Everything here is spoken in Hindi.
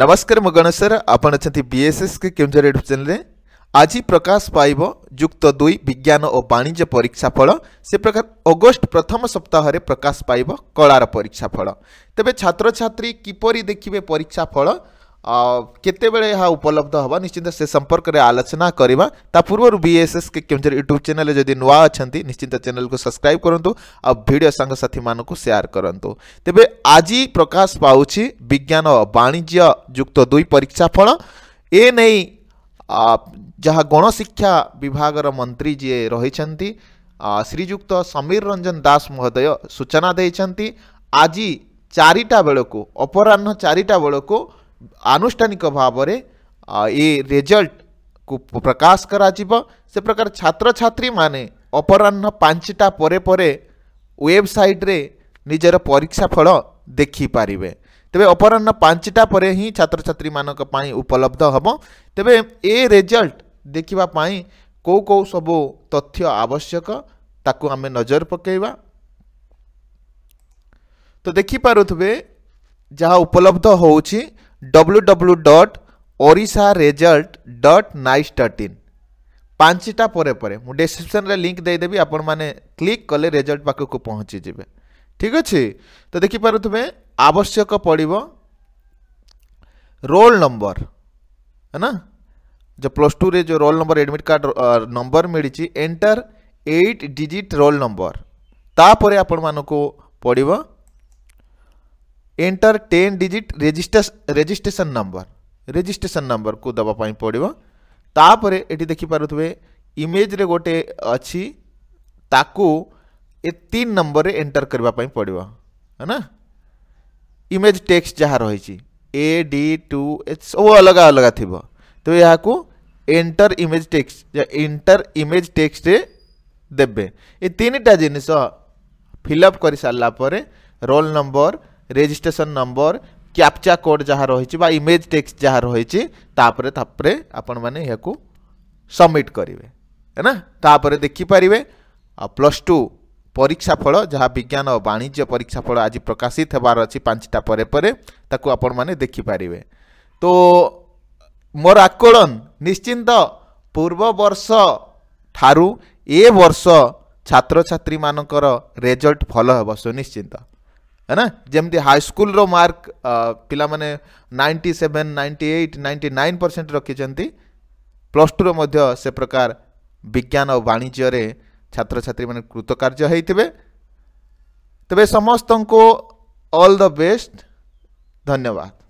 ନମସ୍କାର ମୁଁ ଗଣେଶ ସାର୍ ଆପଣ ଅଛନ୍ତି ବିଏସ୍ଏସ୍ କେ କେଉଁଝର ୟୁଟ୍ୟୁବ୍ ଚ୍ୟାନେଲରେ ଆଜି ପ୍ରକାଶ ପାଇବ ଯୁକ୍ତ ଦୁଇ ବିଜ୍ଞାନ ଓ ବାଣିଜ୍ୟ ପରୀକ୍ଷା ଫଳ ସେ ପ୍ରକାର ଅଗଷ୍ଟ ପ୍ରଥମ ସପ୍ତାହରେ ପ୍ରକାଶ ପାଇବ କଳାର ପରୀକ୍ଷା ଫଳ ତେବେ ଛାତ୍ରଛାତ୍ରୀ କିପରି ଦେଖିବେ ପରୀକ୍ଷା ଫଳ କେତେବେଳେ ଏହା ଉପଲବ୍ଧ ହେବ ନିଶ୍ଚିତ ସେ ସମ୍ପର୍କରେ ଆଲୋଚନା କରିବା ତା ପୂର୍ବରୁ B S S K Keonjhar YouTube ଚ୍ୟାନେଲ୍ରେ ଯଦି ନୂଆ ଅଛନ୍ତି ନିଶ୍ଚିତ ଚ୍ୟାନେଲ୍କୁ ସବସ୍କ୍ରାଇବ୍ କରନ୍ତୁ ଆଉ ଭିଡ଼ିଓ ସାଙ୍ଗସାଥିମାନଙ୍କୁ ସେୟାର କରନ୍ତୁ ତେବେ ଆଜି ପ୍ରକାଶ ପାଉଛି ବିଜ୍ଞାନ ବାଣିଜ୍ୟ ଯୁକ୍ତ ଦୁଇ ପରୀକ୍ଷା ଫଳ ଏ ନେଇ ଯାହା ଗଣଶିକ୍ଷା ବିଭାଗର ମନ୍ତ୍ରୀ ଯିଏ ରହିଛନ୍ତି ଶ୍ରୀଯୁକ୍ତ ସମୀର ରଞ୍ଜନ ଦାସ ମହୋଦୟ ସୂଚନା ଦେଇଛନ୍ତି ଆଜି ଚାରିଟା ବେଳକୁ ଅପରାହ୍ନ ଚାରିଟା ବେଳକୁ आनुष्ठानिक भाव ये रिजल्ट को प्रकाश से प्रकार छात्र छात्री माने अपराह पांचटा पर वेबसाइट रे निजर परीक्षा फल देखिपर तेरे अपराह पांचटा पर ही छात्र छात्री मानक उपलब्ध हम तेरे ए रिजल्ट देखापी को कौ सब तथ्य आवश्यक ताकू आम नजर पकेवा तो देखिपे जहाँ उपलब्ध होची W dot result www.orisaresult.nice13 nice dot in पांचटा पर मुझे दे लिंक आपण आप क्लिक कले रिजल्ट पाको को पहुंची जिवे ठीक अच्छे तो देखि परथुमे आवश्यक पड़िबो रोल नंबर है ना जो प्लस टू रे जो roll number admit card number मिली enter eight digit roll number तापर परे आपण मानको पड़िबो enter ten digit registration registration number registration number को दवापाई पड़ो तापर ये देखिपे तो रे गोटे अच्छी ताकू ए तीन नंबर एंटर करने पड़ो है ना इमेज टेक्स्ट जहाँ रही ए डी टू एच सब अलग अलग थी तो यह enter image text enter image text देवे ये तीन टा जिनस फिलअप कर सारापर roll number registration number captcha code ଯାହା ରହିଛି ବା ଇମେଜ୍ ଟେକ୍ସଟ ଯାହା ରହିଛି ତାପରେ ତାପରେ ଆପଣମାନେ ଏହାକୁ ସବମିଟ୍ କରିବେ ନା ତାପରେ ଦେଖିପାରିବେ ପ୍ଲସ୍ ଟୁ ପରୀକ୍ଷାଫଳ ଯାହା ବିଜ୍ଞାନ ଓ ବାଣିଜ୍ୟ ପରୀକ୍ଷାଫଳ ଆଜି ପ୍ରକାଶିତ ହେବାର ଅଛି ପାଞ୍ଚଟା ପରେ ପରେ ତାକୁ ଆପଣମାନେ ଦେଖିପାରିବେ ତ ମୋର ଆକଳନ ନିଶ୍ଚିନ୍ତ ପୂର୍ବ ବର୍ଷ ଠାରୁ ଏ ବର୍ଷ ଛାତ୍ରଛାତ୍ରୀମାନଙ୍କର ରେଜଲ୍ଟ ଭଲ ହେବ ସୁନିଶ୍ଚିନ୍ତ है ना जमी हाईस्कल मार्क पिला ninety seven ninety eight ninety nine percent रखी प्लस टूर मध्य से प्रकार विज्ञान और वाणिज्य छात्र छात्री मैंने कृतकार्य होते तेज समस्त को ऑल द बेस्ट धन्यवाद